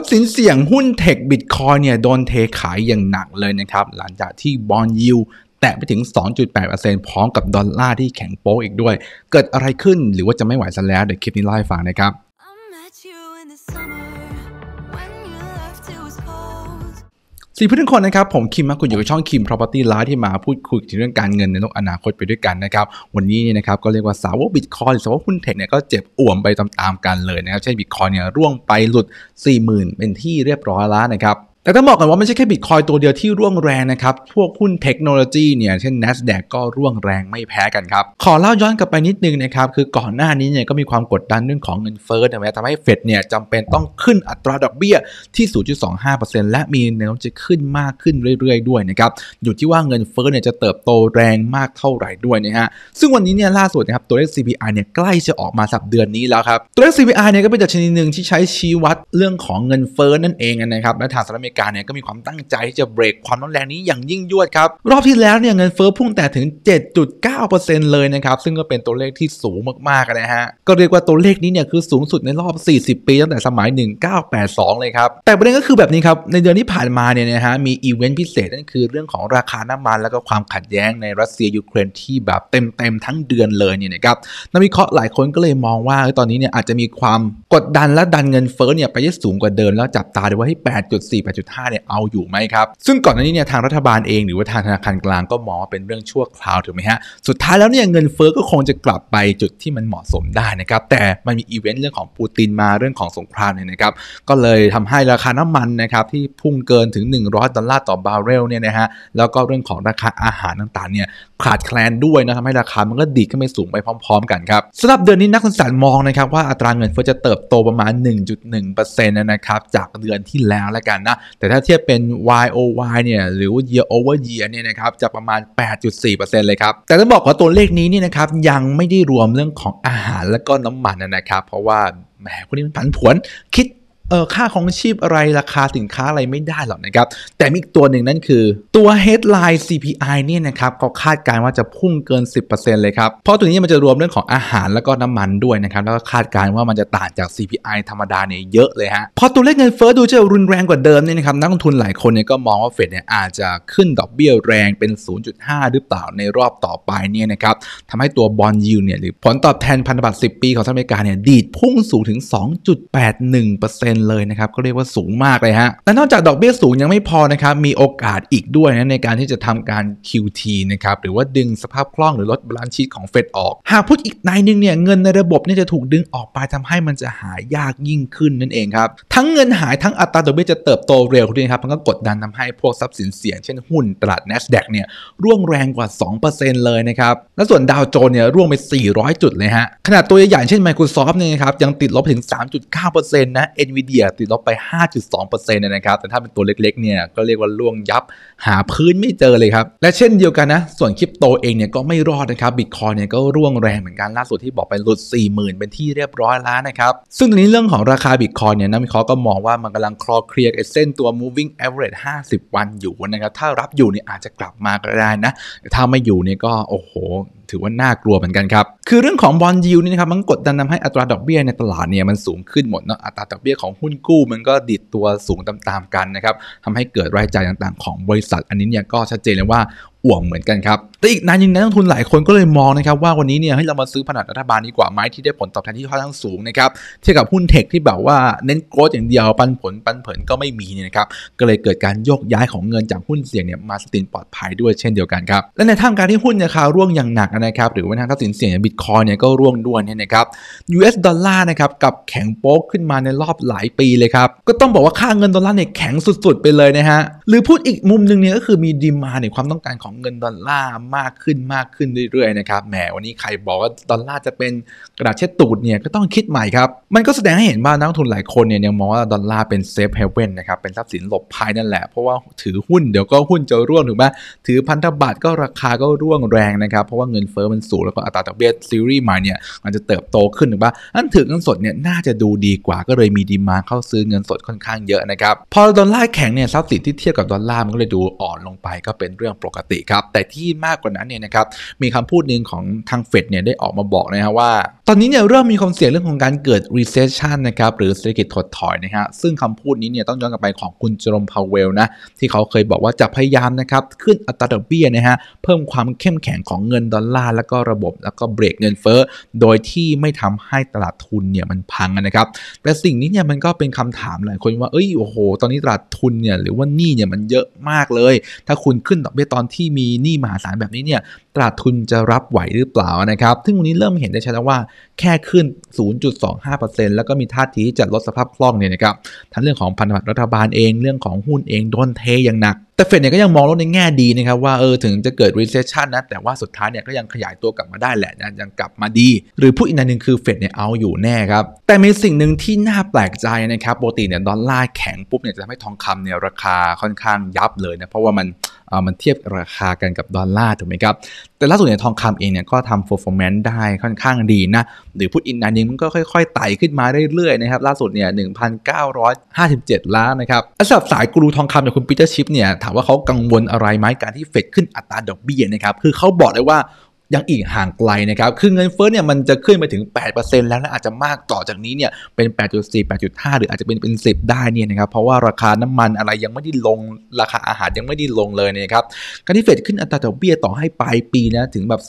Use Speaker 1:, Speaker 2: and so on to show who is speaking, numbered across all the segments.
Speaker 1: ทรัพย์สินเสี่ยงหุ้นเทคบิตคอยเนี่ย โดนเทขายอย่างหนักเลยนะครับ หลังจากที่บอลยิวแตะไปถึง 2.8%พร้อมกับดอลลาร์ที่แข็งโป๊กอีกด้วย เกิดอะไรขึ้นหรือว่าจะไม่ไหวซะแล้วเดี๋ยวคลิปนี้เล่าให้ฟังนะครับสี่พื่อนทคนนะครับ ผมคิมมาคุณอยู่กับช่องคิม Property ไลฟ์ที่มาพูดคุยถึงเรื่องการเงินในโลกอนาคตไปด้วยกันนะครับ วันนี้เนี่ยนะครับก็เรียกว่าสาวบิตคอยหรือสาวหุ้นเทคเนี่ยก็เจ็บอ่วมไปตามๆกันเลยนะครับเช่นบิตคอยเนี่ยร่วงไปหลุด 40,000 เป็นที่เรียบร้อยแล้วนะครับแต่ต้องบอกกันว่าไม่ใช่แค่บิตคอยตัวเดียวที่ร่วงแรงนะครับ พวกหุ้นเทคโนโลยีเนี่ย เช่น NASDAQ ก็ร่วงแรงไม่แพ้กันครับ ขอเล่าย้อนกลับไปนิดนึงนะครับ คือก่อนหน้านี้เนี่ยก็มีความกดดันเรื่องของเงินเฟ้อนะทำให้เฟดเนี่ยจำเป็นต้องขึ้นอัตราดอกเบี้ยที่ 0.25%และมีแนวจะขึ้นมากขึ้นเรื่อยๆ ด้วยนะครับ อยู่ที่ว่าเงินเฟ้อเนี่ยจะเติบโตแรงมากเท่าไหร่ด้วยนะฮะ ซึ่งวันนี้เนี่ยล่าสุดนะครับตัวเลข CPI เนี่ยใกล้จะออกมาสัปเดือนนี้แล้วครับ ตัวเลข CPI เนี่ยก็เป็นดัชนีหนึ่งที่ใช้ชี้วัดเรื่องของเงินเฟ้อนั่นเองนะครับและทางสหรัฐอเมริการเนี่ยก็มีความตั้งใจที่จะเบรกความร้อนแรงนี้อย่างยิ่งยวดครับ รอบที่แล้วเนี่ยเงินเฟ้อพุ่งแต่ถึง 7.9%เลยนะครับ ซึ่งก็เป็นตัวเลขที่สูงมากๆนะฮะ ก็เรียกว่าตัวเลขนี้เนี่ยคือสูงสุดในรอบ 40 ปีตั้งแต่สมัย 1982 เลยครับ แต่ประเด็นก็คือแบบนี้ครับ ในเดือนที่ผ่านมาเนี่ยนะฮะมีอีเวนต์พิเศษนั่นคือเรื่องของราคาน้ำมันแล้วก็ความขัดแย้งในรัสเซียยูเครนที่แบบเต็มๆทั้งเดือนเลยเนี่ยนะครับนักวิเคราะห์หลายคนก็เลยมองว่า ตอนนี้เนี่ยอาจจะมีความกดดันและดันเงินเฟ้อเนี่ยไปยี่สูงกว่าเดิมแล้วจับตาดูว่าให้ 8.4 8.5 เนี่ยเอาอยู่ไหมครับ ซึ่งก่อนหน้านี้เนี่ยทางรัฐบาลเองหรือว่าทางธนาคารกลางก็มองว่าเป็นเรื่องชั่วคราวถูกไหมฮะ สุดท้ายแล้วเนี่ยเงินเฟ้อก็คงจะกลับไปจุดที่มันเหมาะสมได้นะครับ แต่มันมีอีเวนต์เรื่องของปูตินมาเรื่องของสงครามเนี่ยนะครับ ก็เลยทำให้ราคาน้ำมันนะครับที่พุ่งเกินถึง 100 ดอลลาร์ต่อบาร์เรลเนี่ยนะฮะ แล้วก็เรื่องของราคาอาหารต่าง ๆ เนี่ยขาดแคลนด้วยนะทำให้ราคามันก็ดีขึ้นไปสูงไปพร้อม ๆ กันครับสำหรับเดือนนี้นักสังสรมองนะครับว่าอัตราเงินเฟ้อจะเติบโตประมาณ 1.1%นะครับจากเดือนที่แล้วแล้วกันนะแต่ถ้าเทียบเป็น YOY เนี่ยหรือ year over year เนี่ยนะครับจะประมาณ 8.4%เลยครับแต่ต้องบอกว่าตัวเลขนี้เนี่ยนะครับยังไม่ได้รวมเรื่องของอาหารและก็น้ำมันนะครับเพราะว่าแหมคนนี้มันผันผวนคิดเออค่าของชีพอะไรราคาสินค้าอะไรไม่ได้หรอกนะครับแต่มีอีกตัวหนึ่งนั่นคือตัว headline CPI เนี่ยนะครับเขาคาดการณ์ว่าจะพุ่งเกิน 10%เลยครับ เพราะตัวนี้มันจะรวมเรื่องของอาหารแล้วก็น้ำมันด้วยนะครับแล้วก็คาดการณ์ว่ามันจะต่างจาก CPI ธรรมดาเนี่ยเยอะเลยฮะพอตัวเลขเงินเฟ้อดูจะรุนแรงกว่าเดิมเนี่ยนะครับนักลงทุนหลายคนเนี่ยก็มองว่าเฟดเนี่ยอาจจะขึ้นดอกเบี้ยแรงเป็น 0.5 หรือเปล่าในรอบต่อไปเนี่ยนะครับทำให้ตัวบอลยูเนี่ยหรือผลตอบแทนพันธบัตร10 ปีของสหรัฐอเมริกาเนี่ยดีดพุ่งสูงถึง 2.81% 1เลยนะครับก็เรียกว่าสูงมากเลยฮะแต่ นอกจากดอกเบี้ยสูงยังไม่พอนะครับมีโอกาสอีกด้วยนะในการที่จะทำการ QT นะครับหรือว่าดึงสภาพคล่องหรือลดบาลานซ์ชีตของเฟดออก หากพูดอีกนายนึงเนี่ย เงินในระบบเนี่ยจะถูกดึงออกไปทำให้มันจะหายากยิ่งขึ้นนั่นเองครับทั้งเงินหาย ทั้งอัตราดอกเบี้ยจะเติบโตเร็วขึ้นครับมันก็กดดันทำให้พวกทรัพย์สินเสี่ยงเช่นหุ้นตลาด N แอสแดกเนี่ยร่วงแรงกว่า 2%เลยนะครับและส่วนดาวโจนเนี่ยร่วงไป400 จุดเลยฮะขนาดตัวใหญ่เช่น Microsoft เนี่ยครับยังติดลบถึง3.9%นะ n v i d ดียติดลบไป 5.2%นนะครับ แต่ถ้าเป็นตัวเล็กๆเนี่ย ก็เรียกว่าล่วงยับหาพื้นไม่เจอเลยครับ และเช่นเดียวกันนะ ส่วนคริปโตเองเนี่ยก็ไม่รอดนะครับบิตคอยเนี่ยก็ร่วงแรงเหมือนกัน ล่าสุดที่บอกไปหลุด40,000 เป็นที่เรียบร้อยแล้วนะครับ ซึ่งตอนนี้เรื่องของราคาบิตคอยเนี่ย นักวิเคราะห์ก็มองว่ามันกำลังคลอเคลียร์เส้นตัว moving average 50วันอยู่นะครับ ถ้ารับอยู่เนี่ยอาจจะกลับมาก็ได้นะถ้าไม่อยู่เนี่ยก็โอ้โหถือว่าน่ากลัวเหมือนกันครับ คือเรื่องของบอลยิวนี่นะครับ มันกดดันทาให้อัตราดอกเบี้ยในตลาดเนี่ยมันสูงขึ้นหมดเนาะ อัตราดอกเบี้ยของหุ้นกู้ มันก็ดิดตัวสูงตามๆกันนะครับทำให้เกิดรายจ่ายต่างๆของบริษัท อันนี้เนี่ยก็ชัดเจนเลยว่าอ่วมเหมือนกันครับแต่อีกนานยิงนักลงทุนหลายคนก็เลยมองนะครับว่าวันนี้เนี่ยให้เรามาซื้อพัดรัฐบาลดีกว่าไหมที่ได้ผลตอบแทนที่ค่อนข้างสูงนะครับเทียบกับหุ้นเทคที่แบบว่าเน้นโกรธอย่างเดียวปันผลปันผลก็ไม่มีเนี่ยนะครับก็เลยเกิดการโยกย้ายของเงินจากหุ้นเสี่ยงเนี่ยมาสตินปลอดภัยด้วยเช่นเดียวกันครับและในท่ามกลางที่หุ้นราคาร่วงอย่างหนักนะครับหรือว่าทางทรัพย์สินเสี่ยงอย่างบิตคอยเนี่ยก็ร่วงด้วยนี่นะครับ US ดอลลาร์นะครับกับแข็งโป๊กขึ้นมาในรอบหลายปีเลยครับก็ต้องบอกว่าค่าเงินดอลลาร์เนี่ยแข็งสุดๆไปเลยนะฮะหรือพูดอีกมุมนึงเนี่ยก็คือมีดีมาในความต้องการขของเงินดอลลาร์มากขึ้นมากขึ้นเรื่อยๆนะครับแหมวันนี้ใครบอกว่าดอลลาร์จะเป็นกระดาษเช็ดตูดเนี่ยก็ต้องคิดใหม่ครับมันก็แสดงให้เห็นว่านักทุนหลายคนเนี่ยยังมองว่าดอลลาร์เป็นเซฟเฮเว่นนะครับเป็นทรัพย์สินหลบภัยนั่นแหละเพราะว่าถือหุ้นเดี๋ยวก็หุ้นจะร่วงถูกไหมถือพันธบัตรก็ราคาก็ร่วงแรงนะครับเพราะว่าเงินเฟ้อมันสูงแล้วก็อัตราดอกเบี้ยซีรีส์ใหม่เนี่ยมันจะเติบโตขึ้นถูกหมอันถือเงินสดเนี่ยน่าจะดูดีกว่าก็เลยมีดีมาเข้าซื้อเงินสดค่อนข้างเยอะนะครับพอดอลลาร์แข็งเนี่ยทรัพย์สินที่เทียบกับดอลลาร์มันก็เลยดูอ่อนลงไป ก็เป็นเรื่องปกติติครับแต่ที่มากกว่านั้นเนี่ยนะครับมีคำพูดหนึ่งของทางเฟดเนี่ยได้ออกมาบอกนะฮะว่าตอนนี้เนี่ยเริ่มมีความเสี่ยงเรื่องของการเกิด recession นะครับ หรือเศรษฐกิจถดถอยนะฮะซึ่งคำพูดนี้เนี่ยต้องย้อนกลับไปของคุณเจอร์มพาวเวลนะที่เขาเคยบอกว่าจะพยายามนะครับขึ้นอัตราดอกเบี้ยนะฮะเพิ่มความเข้มแข็งของเงินดอลลาร์แล้วก็ระบบแล้วก็เบรกเงินเฟ้อโดยที่ไม่ทำให้ตลาดทุนเนี่ยมันพังนะครับแต่สิ่งนี้เนี่ยมันก็เป็นคำถามหลายคนว่าเอ้ยโอ้โห ตอนนี้ตลาดทุนเนี่ยหรือว่านี่เนี่ยมันเยอะมากเลยถ้าคุณขึ้นดอกเบี้ยตอนที่่มีหนี้มหาศาลแบบนี้เนี่ยตลาดทุนจะรับไหวหรือเปล่านะครับซึ่งวันนี้เริ่มเห็นได้ชัดแล้วว่าแค่ขึ้น 0.25%แล้วก็มีท่าทีจะลดสภาพคล่องเนี่ยนะครับ ทั้งเรื่องของพันธบัตรรัฐบาลเอง เรื่องของหุ้นเองโดนเทอย่างหนัก แต่เฟดเนี่ยก็ยังมองลดในแง่ดีนะครับว่าเออถึงจะเกิด recession นะ แต่ว่าสุดท้ายเนี่ยก็ยังขยายตัวกลับมาได้แหละนะยังกลับมาดี หรือพูดอีกในหนึ่งคือเฟดเนี่ยเอาอยู่แน่ครับ แต่มีสิ่งหนึ่งที่น่าแปลกใจนะครับปกติเนี่ยดอลลาร์แข็งปุ๊บเนี่ยจะทำให้ทองคำเนี่ยราคาค่อนข้างยับเลยนะเพราะว่ามันมันเทียบราคากันกับดอลลาร์ถูกไหมครับแต่ล่าสุดเนี่ยทองคำเองเนี่ยก็ทำ performance ได้ค่อนข้างดีนะ หรือพูดอินาันนิงมันก็ค่อยๆไต่ขึ้นมาเรื่อย ๆ นะครับล่าสุดเนี่ย1,957 ล้านนะครับสำหรับสายกรูทองคำอย่างคุณปีเตอร์ชิปเนี่ยถามว่าเขากังวลอะไรไหมการที่เฟดขึ้นอัตราดอกเบี้ยนะครับ คือเขาบอกเลยว่ายังอีกห่างไกลนะครับ คือเงินเฟ้อเนี่ยมันจะขึ้นไปถึง 8%แล้วนะอาจจะมากต่อจากนี้เนี่ยเป็น 8.4 8.5 หรืออาจจะเป็นเป็น 10 ได้เนี่ยนะครับ เพราะว่าราคาน้ำมันอะไรยังไม่ได้ลง ราคาอาหารยังไม่ได้ลงเลยนะครับการที่เฟดขึ้นอัตราดอกเบี้ยต่อให้ปลายปีนะถึงแบบ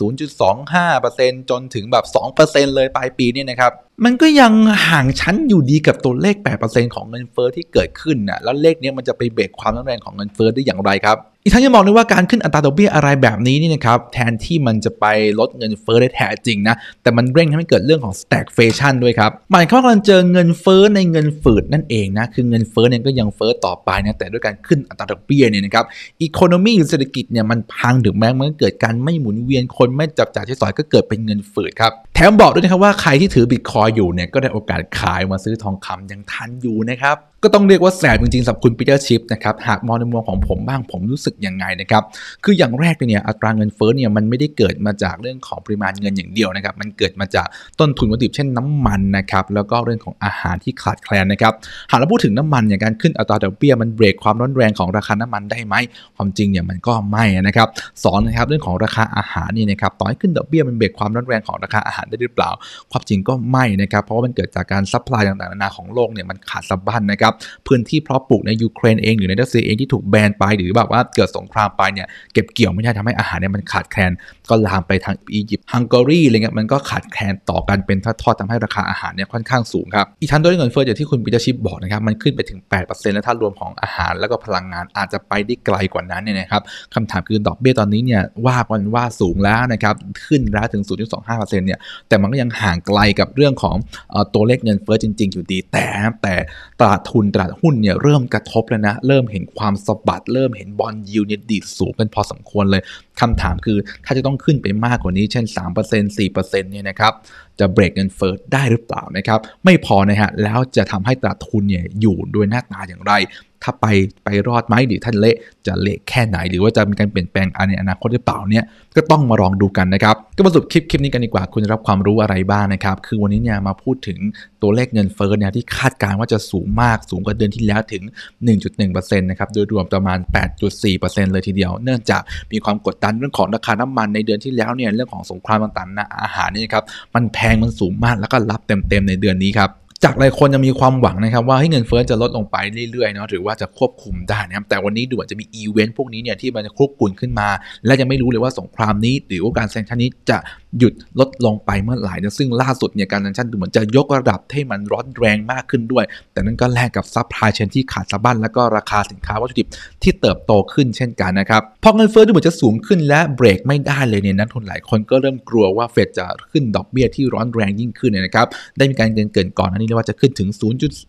Speaker 1: 0.25%จนถึงแบบ 2%เลยปลายปีเนี่ยนะครับ มันก็ยังห่างชั้นอยู่ดีกับตัวเลข 8%ของเงินเฟอ้อที่เกิดขึ้นนะแล้วเลขนี้มันจะไปเบรกความร้อนแรงของเงินเฟอ้อได้อย่างไรครับีกทั้งยังบอกด้วยว่าการขึ้นอัตราดอกเบี้ย อะไรแบบนี้นี่นะครับ แทนที่มันจะไปลดเงินเฟ้อได้แท้จริงนะแต่มันเร่งทำให้เกิดเรื่องของ stagflation ด้วยครับ หมายความว่ากราเจอเงินเฟ้อในเงินฝืดนั่นเองนะคือเงินเฟ้อเนี่ยก็ยังเฟ้อต่อไปนะแต่ด้วยการขึ้นอัตราดอกเบี้ยเนี่ยนะครับอีโคโนมีหรือเศรษฐกิจเนี่ยมันพังถึงแม้มันเกิดการไม่หมุนเวียนคนไม่จับจ่ายใช้สอยก็เกิดเป็นเงินฝืดครับแถมบอกด้วยนะครับว่าใครที่ถือบิตคอยอยู่เนี่ยก็ได้โอกาสขายมาซื้อทองคำยังทันอยู่นะครับก็ต้องเรียกว่าแสบจริงๆสำหรับคุณปีเตอร์ชิปนะครับหากมองในมุมของผมบ้างผมรู้สึกยังไงนะครับ คืออย่างแรกเนี่ยอัตราเงินเฟ้อเนี่ยมันไม่ได้เกิดมาจากเรื่องของปริมาณเงินอย่างเดียวนะครับ มันเกิดมาจากต้นทุนวัตถุดิบเช่นน้ำมันนะครับ แล้วก็เรื่องของอาหารที่ขาดแคลนนะครับ หากเราพูดถึงน้ำมันอย่างการขึ้นอัตราดอกเบี้ยมันเบรกความร้อนแรงของราคาน้ำมันได้ไหม ความจริงเนี่ยมันก็ไม่นะครับ สอนนะครับเรื่องของราคาอาหารนี่นะครับต่อให้ขึ้นดอกเบี้ยมันเบรกความร้อนแรงของราคาอาหารได้หรือเปล่า ความจริงก็ไม่นะครับ เพราะว่ามันเกิดจากการซัพพลายต่างๆนานาของโลกเนี่ยมันขาดสะบั้นนะครับ พื้นที่เพาะปลูกในยูเครนเองหรือในรัสเซียเองที่ถูกแบนไปหรือแบบว่าเเกิดสงครามไปเนี่ยเก็บเกี่ยวไม่ได้ทำให้อาหารเนี่ยมันขาดแคลนก็ลามไปทางอียิปต์ฮังการีอะไรเงี้ยมันก็ขาดแคลนต่อกันเป็นทอดๆทำให้ราคาอาหารเนี่ยค่อนข้างสูงครับอีกทั้งด้วยเงินเฟ้ออย่างที่คุณปิตาชิปบอกนะครับมันขึ้นไปถึง 8%แล้วถ้ารวมของอาหารแล้วก็พลังงานอาจจะไปได้ไกลกว่านั้นเนี่ยนะครับคำถามคือดอกเบี้ยตอนนี้เนี่ยว่ากันว่าสูงแล้วนะครับขึ้นแล้วถึง0.25%เนี่ยแต่มันก็ยังห่างไกลกับเรื่องของตัวเลขเงินเฟ้อจริง ๆ อยู่ดี แต่แต่ตลาดทุนตลาดหุ้นเนี่ยเริ่มกระทบแล้วนะเริ่มเห็นความสะบัดเริ่มเห็นบอลยูเนี่ยดีสูงกันพอสมควรเลยคำถามคือ ถ้าจะต้องขึ้น ไป มากกว่านี้เช่น 3% 4%เนี่ยนะครับจะเบรกเงินเฟ้อได้หรือเปล่านะครับไม่พอนะฮะแล้วจะทำให้ตลาดทุนเนี่ยอยู่ด้วยหน้าตาอย่างไร ถ้าไปไปรอดไหมหรือท่านเละจะเละแค่ไหนหรือว่าจะมีการเปลี่ยนแปลงอะไรในอนาคตหรือเปล่าเนี่ยก็ต้องมาลองดูกันนะครับ ก็มาสรุปคลิปคลิปนี้กันดีกว่าคุณจะรับความรู้อะไรบ้างนะครับคือวันนี้เนี่ยมาพูดถึงตัวเลขเงินเฟ้อเนี่ยที่คาดการณ์ว่าจะสูงมากสูงกว่าเดือนที่แล้วถึง 1.1%นะครับโดยรวมประมาณ8.4%เลยทีเดียว เนื่องจากมีความกดดันเรื่องของราคาน้ำมันในเดือนที่แล้วเนี่ยเรื่องของสงครามต่างๆอาหารนี่ครับมันแพแพงมันสูงมากแล้วก็รับเต็ม ๆ ในเดือนนี้ครับ จากหลายคนจะมีความหวังนะครับว่า ให้เงิน เฟ้อจะลดลงไป เรื่อย ๆ เนาะหรือว่าจะ ควบ คุมได้นะครับแต่วันนี้ดูเหมือนจะ มี อีเวนต์พวกนี้ เนี่ย ที่มัน จะคลุกกุ่นขึ้นมา และยัง ไม่รู้เลยว่าสงครามนี้ หรือว่าการ แซงชันนี้จะหยุดลดลงไปเมื่อไหร่นะซึ่งล่าสุดเนี่ยการนันชั่นดูเหมือนจะยกระดับให้มันร้อนแรงมากขึ้นด้วย แต่นั่นก็แลกกับซัพพลายเชนที่ขาดสะบั้นแล้วก็ราคาสินค้าวัตถุดิบที่เติบโตขึ้นเช่นกันนะครับพอเงินเฟ้อดูเหมือนจะสูงขึ้นและเบรกไม่ได้เลยเนี่ยนักทุนหลายคนก็เริ่มกลัวว่าเฟดจะขึ้นดอกเบี้ยที่ร้อนแรงยิ่งขึ้นนะครับได้มีการเงินเกินก่อนอันนี้เรียกว่าจะขึ้นถึง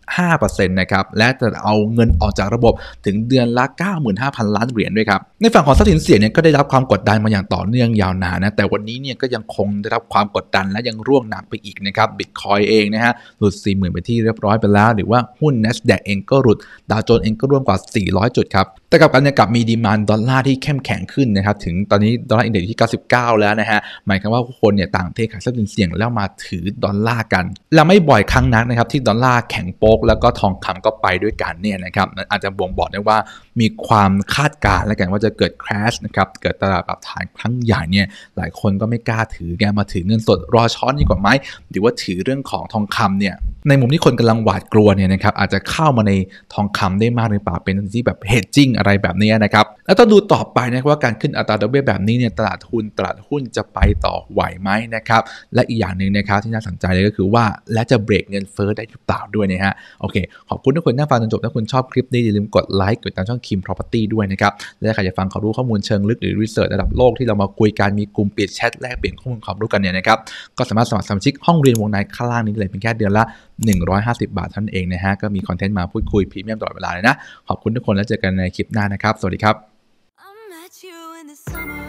Speaker 1: 0.5%นะครับและจะเอาเงินออกจากระบบถึงเดือนละ 95,000 ล้านเหรียญด้วยครับในฝั่งของทรัพย์สินเสียเนี่ยก็ได้รับความกดดันมาอย่างต่อเนื่องยาวนานนะแต่วันนี้เนี่ยก็ยังคงได้รับความกดดันและยังร่วงหนักไปอีกนะครับบิตคอยเองนะฮะหลุด 40,000 ไปที่เรียบร้อยไปแล้วหรือว่าหุ้น NASDAQ เองก็หลุดดาวโจนเองก็ร่วงกว่า 400 จุดครับแต่กับการกลับมีดีมานดอลลาร์ที่เข้มแข็งขึ้นนะครับถึงตอนนี้ดอลลาร์อินเด็กซ์ที่ 99 แล้วนะฮะหมายความว่าคนเนี่ยต่างเทขายทรัพย์สินเสี่ยงแล้วมาถือดอลลาร์กัน และไม่บ่อยครั้งนักนะครับที่ดอลลาร์แข็งโป๊กแล้วก็ทองคำก็ไปด้วยกันเนี่ยนะครับอาจจะบ่งบอกได้ว่ามีความคาดการณ์แล้วกันว่าจะเกิดคราชนะครับเกิดตลาดปรับฐานครั้งใหญ่เนี่ยหลายคนก็ไม่กล้าถือเนมาถือเงินสดรอช้อนดีกว่าไหมหรือว่าถือเรื่องของทองคำเนี่ยในมุมที่คนกำลังหวาดกลัวเนี่ยนะครับอาจจะเข้ามาในทองคำได้มากหรือเปล่าเป็นที่แบบเฮดจิ้งอะไรแบบนี้นะครับ แล้วต้องดูต่อไปนะว่าการขึ้นอัตราดอกเบี้ยแบบนี้เนี่ยตลาดหุ้นตลาดหุ้นจะไปต่อไหวไหมนะครับและอีกอย่างหนึ่งนะครับที่น่าสนใจเลยก็คือว่าและจะเบรกเงินเฟ้อได้หรือเปล่าด้วยนะฮะโอเคขอบคุณทุกคนที่ฟังจนจบถ้าคุณชอบคลิปนี้อย่าลืมกดไลค์กดติดตามช่องคิม Property ด้วยนะครับและใครจะฟังขวารู้ข้อมูลเชิงลึกหรือรีเสิร์ชระดับโลกที่เรามาคุยกันมีกลุ่มปิดแชทแลกเปลี่ยนข้อมูลความรู้กันเนี่ยนะครับก็สามารถสมัครสมาชิกห้องเรียนวงในข้างล่างนี้เลยเป็นแค่เดือนละ150 บาทท่านเองนะฮะก็มีคอนเทนต์มาพูดคุยพรีเมียมตลอดเวลาเลยนะ ขอบคุณทุกคนแล้วเจอกันในคลิปหน้านะครับ สวัสดีครับ